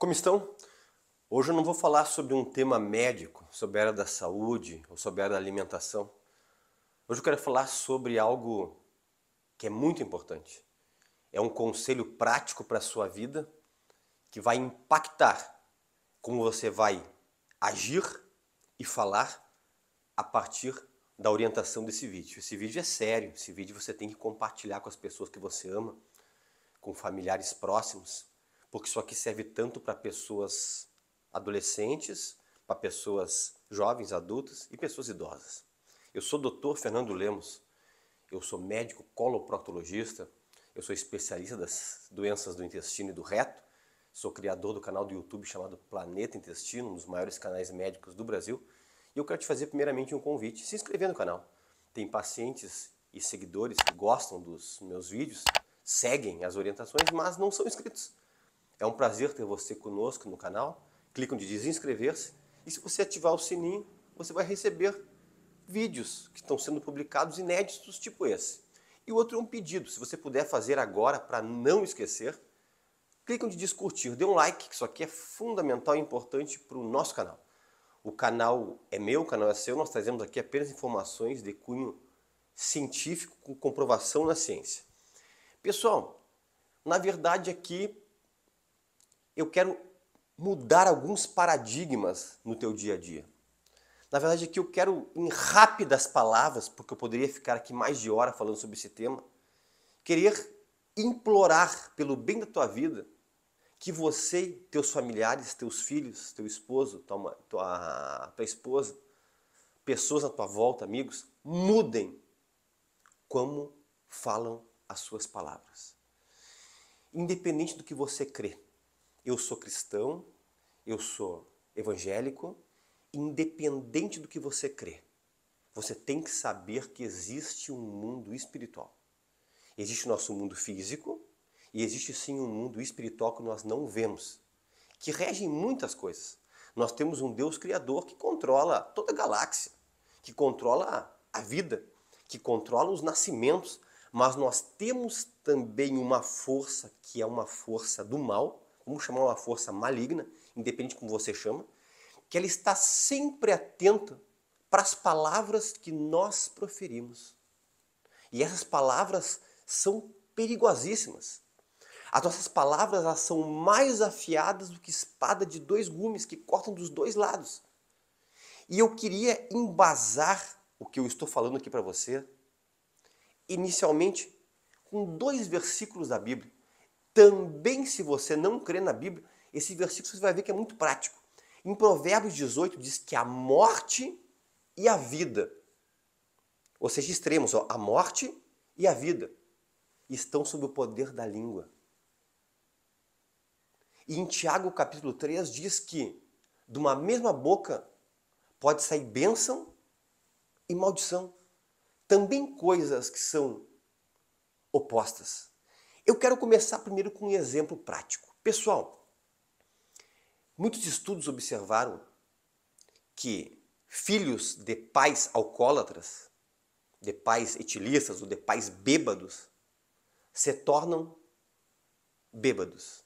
Como estão? Hoje eu não vou falar sobre um tema médico, sobre a área da saúde ou sobre a área da alimentação. Hoje eu quero falar sobre algo que é muito importante. É um conselho prático para a sua vida que vai impactar como você vai agir e falar a partir da orientação desse vídeo. Esse vídeo é sério, esse vídeo você tem que compartilhar com as pessoas que você ama, com familiares próximos porque isso aqui serve tanto para pessoas adolescentes, para pessoas jovens, adultas e pessoas idosas. Eu sou doutor Fernando Lemos, eu sou médico coloproctologista, eu sou especialista das doenças do intestino e do reto, sou criador do canal do YouTube chamado Planeta Intestino, um dos maiores canais médicos do Brasil, e eu quero te fazer primeiramente um convite, se inscrever no canal. Tem pacientes e seguidores que gostam dos meus vídeos, seguem as orientações, mas não são inscritos. É um prazer ter você conosco no canal. Clique onde diz inscrever-se e se você ativar o sininho, você vai receber vídeos que estão sendo publicados inéditos tipo esse. E o outro é um pedido, se você puder fazer agora para não esquecer, clique onde diz curtir, dê um like, que isso aqui é fundamental e importante para o nosso canal. O canal é meu, o canal é seu, nós trazemos aqui apenas informações de cunho científico com comprovação na ciência. Pessoal, na verdade aqui eu quero mudar alguns paradigmas no teu dia a dia. Na verdade, aqui eu quero, em rápidas palavras, porque eu poderia ficar aqui mais de hora falando sobre esse tema, querer implorar pelo bem da tua vida que você, teus familiares, teus filhos, teu esposo, tua, tua, tua esposa, pessoas à tua volta, amigos, mudem como falam as suas palavras. Independente do que você crê, eu sou cristão, eu sou evangélico, independente do que você crê. Você tem que saber que existe um mundo espiritual. Existe o nosso mundo físico e existe sim um mundo espiritual que nós não vemos, que regem muitas coisas. Nós temos um Deus criador que controla toda a galáxia, que controla a vida, que controla os nascimentos, mas nós temos também uma força que é uma força do mal, vamos chamar uma força maligna, independente como você chama, que ela está sempre atenta para as palavras que nós proferimos. E essas palavras são perigosíssimas. As nossas palavras elas são mais afiadas do que espada de dois gumes que cortam dos dois lados. E eu queria embasar o que eu estou falando aqui para você, inicialmente, com dois versículos da Bíblia também se você não crê na Bíblia, esse versículo você vai ver que é muito prático. Em Provérbios 18 diz que a morte e a vida, ou seja, extremos, ó, a morte e a vida, estão sob o poder da língua. E em Tiago capítulo 3 diz que de uma mesma boca pode sair bênção e maldição. Também coisas que são opostas. Eu quero começar primeiro com um exemplo prático. Pessoal, muitos estudos observaram que filhos de pais alcoólatras, de pais etilistas ou de pais bêbados, se tornam bêbados.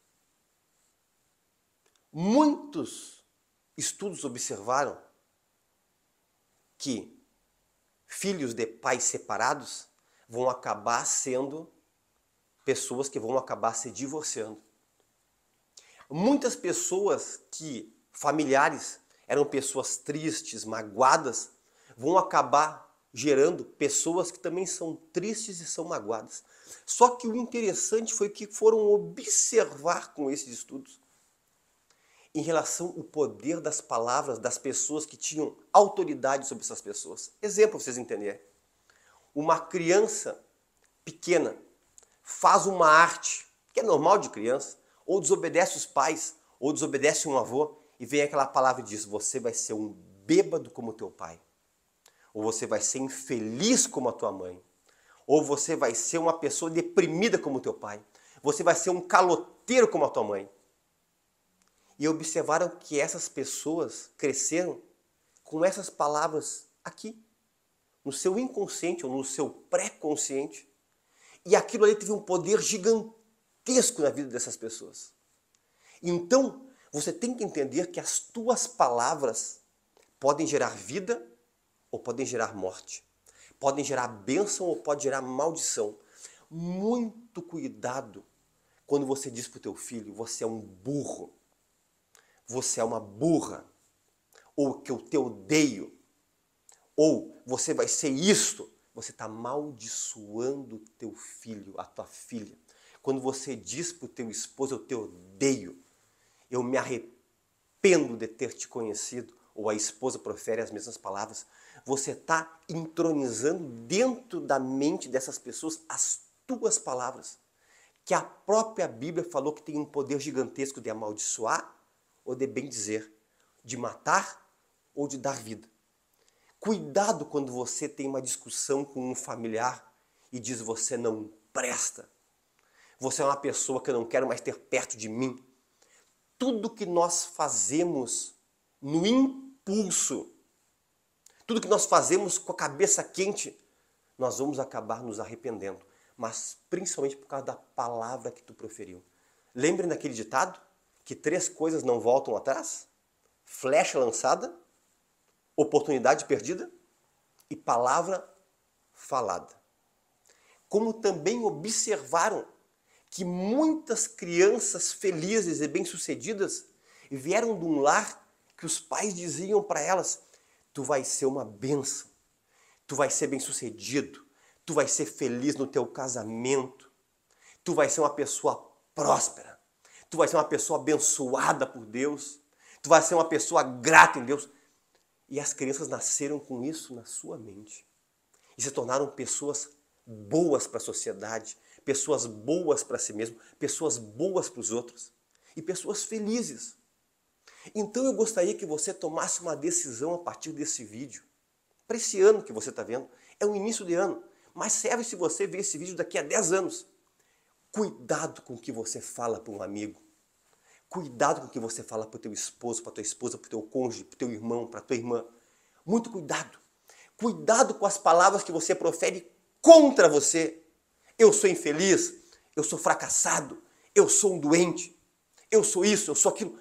Muitos estudos observaram que filhos de pais separados vão acabar sendo pessoas que vão acabar se divorciando. Muitas pessoas que familiares eram pessoas tristes, magoadas, vão acabar gerando pessoas que também são tristes e são magoadas. Só que o interessante foi que foram observar com esses estudos em relação ao poder das palavras das pessoas que tinham autoridade sobre essas pessoas. Exemplo para vocês entenderem. Uma criança pequena faz uma arte, que é normal de criança, ou desobedece os pais, ou desobedece um avô, e vem aquela palavra e diz: Você vai ser um bêbado como teu pai, ou você vai ser infeliz como a tua mãe, ou você vai ser uma pessoa deprimida como teu pai, você vai ser um caloteiro como a tua mãe. E observaram que essas pessoas cresceram com essas palavras aqui, no seu inconsciente ou no seu pré-consciente. E aquilo ali teve um poder gigantesco na vida dessas pessoas. Então, você tem que entender que as tuas palavras podem gerar vida ou podem gerar morte. Podem gerar bênção ou pode gerar maldição. Muito cuidado quando você diz para o teu filho, você é um burro, você é uma burra, ou que eu te odeio, ou você vai ser isto você está maldiçoando teu filho, a tua filha. Quando você diz para o teu esposo, eu te odeio, eu me arrependo de ter te conhecido, ou a esposa profere as mesmas palavras, você está entronizando dentro da mente dessas pessoas as tuas palavras, que a própria Bíblia falou que tem um poder gigantesco de amaldiçoar ou de bem dizer, de matar ou de dar vida. Cuidado quando você tem uma discussão com um familiar e diz você não presta. Você é uma pessoa que eu não quero mais ter perto de mim. Tudo que nós fazemos no impulso, tudo que nós fazemos com a cabeça quente, nós vamos acabar nos arrependendo, mas principalmente por causa da palavra que tu proferiu. Lembrem daquele ditado que três coisas não voltam atrás? Flecha lançada, oportunidade perdida e palavra falada. Como também observaram que muitas crianças felizes e bem-sucedidas vieram de um lar que os pais diziam para elas: tu vais ser uma benção, tu vais ser bem-sucedido, tu vais ser feliz no teu casamento, tu vais ser uma pessoa próspera, tu vais ser uma pessoa abençoada por Deus, tu vais ser uma pessoa grata em Deus. E as crianças nasceram com isso na sua mente. E se tornaram pessoas boas para a sociedade, pessoas boas para si mesmo, pessoas boas para os outros e pessoas felizes. Então eu gostaria que você tomasse uma decisão a partir desse vídeo. Para esse ano que você está vendo, é o início de ano, mas serve se você ver esse vídeo daqui a 10 anos. Cuidado com o que você fala para um amigo. Cuidado com o que você fala para o teu esposo, para a tua esposa, para o teu cônjuge, para o teu irmão, para a tua irmã. Muito cuidado. Cuidado com as palavras que você profere contra você. Eu sou infeliz, eu sou fracassado, eu sou um doente, eu sou isso, eu sou aquilo.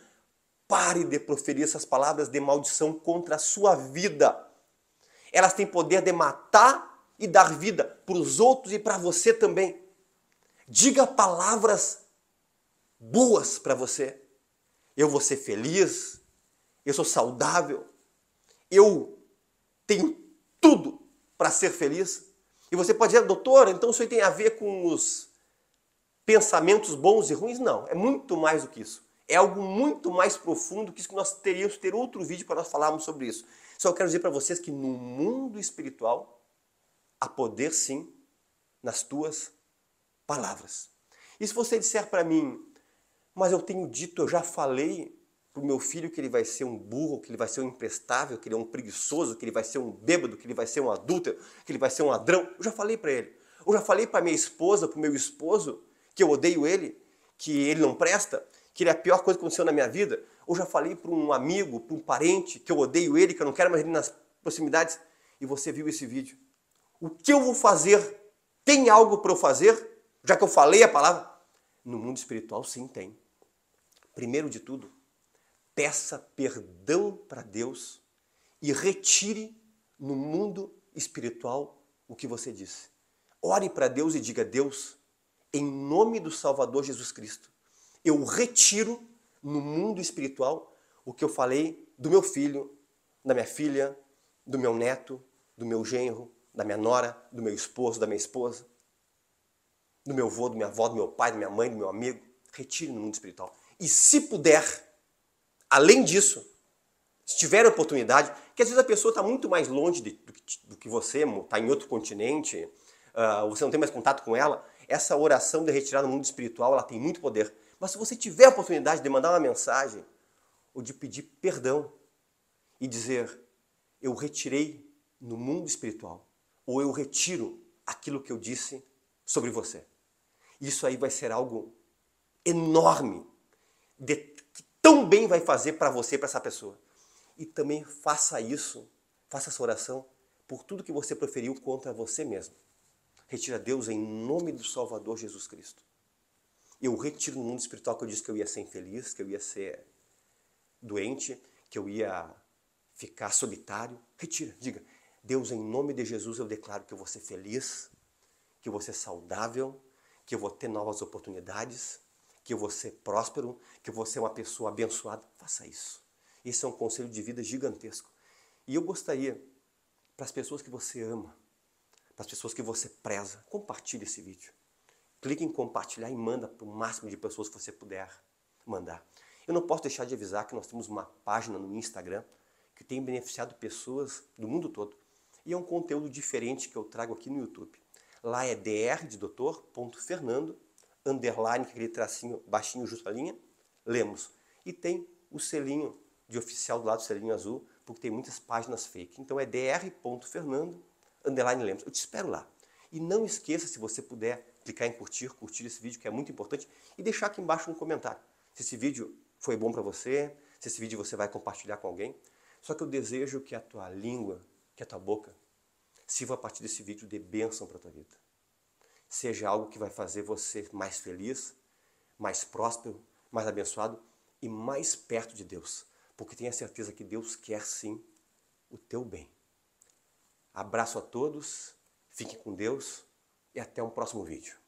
Pare de proferir essas palavras de maldição contra a sua vida. Elas têm poder de matar e dar vida para os outros e para você também. Diga palavras boas para você eu vou ser feliz, eu sou saudável, eu tenho tudo para ser feliz. E você pode dizer, doutor, então isso tem a ver com os pensamentos bons e ruins? Não, é muito mais do que isso. É algo muito mais profundo que isso que nós teríamos que ter outro vídeo para nós falarmos sobre isso. Só quero dizer para vocês que no mundo espiritual há poder sim nas tuas palavras. E se você disser para mim, mas eu tenho dito, eu já falei para o meu filho que ele vai ser um burro, que ele vai ser um imprestável, que ele é um preguiçoso, que ele vai ser um bêbado, que ele vai ser um adúltero, que ele vai ser um ladrão. Eu já falei para ele. Eu já falei para minha esposa, para o meu esposo, que eu odeio ele, que ele não presta, que ele é a pior coisa que aconteceu na minha vida. Eu já falei para um amigo, para um parente, que eu odeio ele, que eu não quero mais ele nas proximidades. E você viu esse vídeo. O que eu vou fazer? Tem algo para eu fazer? Já que eu falei a palavra? No mundo espiritual, sim, tem. Primeiro de tudo, peça perdão para Deus e retire no mundo espiritual o que você disse. Ore para Deus e diga: Deus, em nome do Salvador Jesus Cristo, eu retiro no mundo espiritual o que eu falei do meu filho, da minha filha, do meu neto, do meu genro, da minha nora, do meu esposo, da minha esposa, do meu avô, da minha avó, do meu pai, da minha mãe, do meu amigo. Retire no mundo espiritual. E se puder, além disso, se tiver oportunidade, que às vezes a pessoa está muito mais longe de, do, que, do, que, você, está em outro continente, uh, você não tem mais contato com ela, essa oração de retirar no mundo espiritual ela tem muito poder. Mas se você tiver a oportunidade de mandar uma mensagem ou de pedir perdão e dizer: Eu retirei no mundo espiritual, ou eu retiro aquilo que eu disse sobre você. Isso aí vai ser algo enorme de, que tão bem vai fazer para você, para essa pessoa. E também faça isso, faça essa oração por tudo que você proferiu contra você mesmo. Retira Deus em nome do Salvador Jesus Cristo. Eu retiro no mundo espiritual que eu disse que eu ia ser infeliz, que eu ia ser doente, que eu ia ficar solitário. Retira, diga: Deus, em nome de Jesus, eu declaro que eu vou ser feliz, que eu vou ser saudável, que eu vou ter novas oportunidades, que eu vou ser próspero, que eu vou ser é uma pessoa abençoada. Faça isso. Esse é um conselho de vida gigantesco. E eu gostaria, para as pessoas que você ama, para as pessoas que você preza, compartilhe esse vídeo. Clique em compartilhar e manda para o máximo de pessoas que você puder mandar. Eu não posso deixar de avisar que nós temos uma página no Instagram que tem beneficiado pessoas do mundo todo. E é um conteúdo diferente que eu trago aqui no YouTube. Lá é dr de doutor, ponto, Fernando, underline, é aquele tracinho baixinho justo à linha, Lemos. E tem o selinho de oficial do lado, o selinho azul, porque tem muitas páginas fake. Então é dr.fernando, underline Lemos. Eu te espero lá. E não esqueça, se você puder, clicar em curtir, curtir esse vídeo que é muito importante e deixar aqui embaixo um comentário se esse vídeo foi bom para você, se esse vídeo você vai compartilhar com alguém. Só que eu desejo que a tua língua, que a tua boca, sirva a partir desse vídeo de bênção para a tua vida seja algo que vai fazer você mais feliz, mais próspero, mais abençoado e mais perto de Deus. Porque tenha certeza que Deus quer sim o teu bem. Abraço a todos, fiquem com Deus e até um próximo vídeo.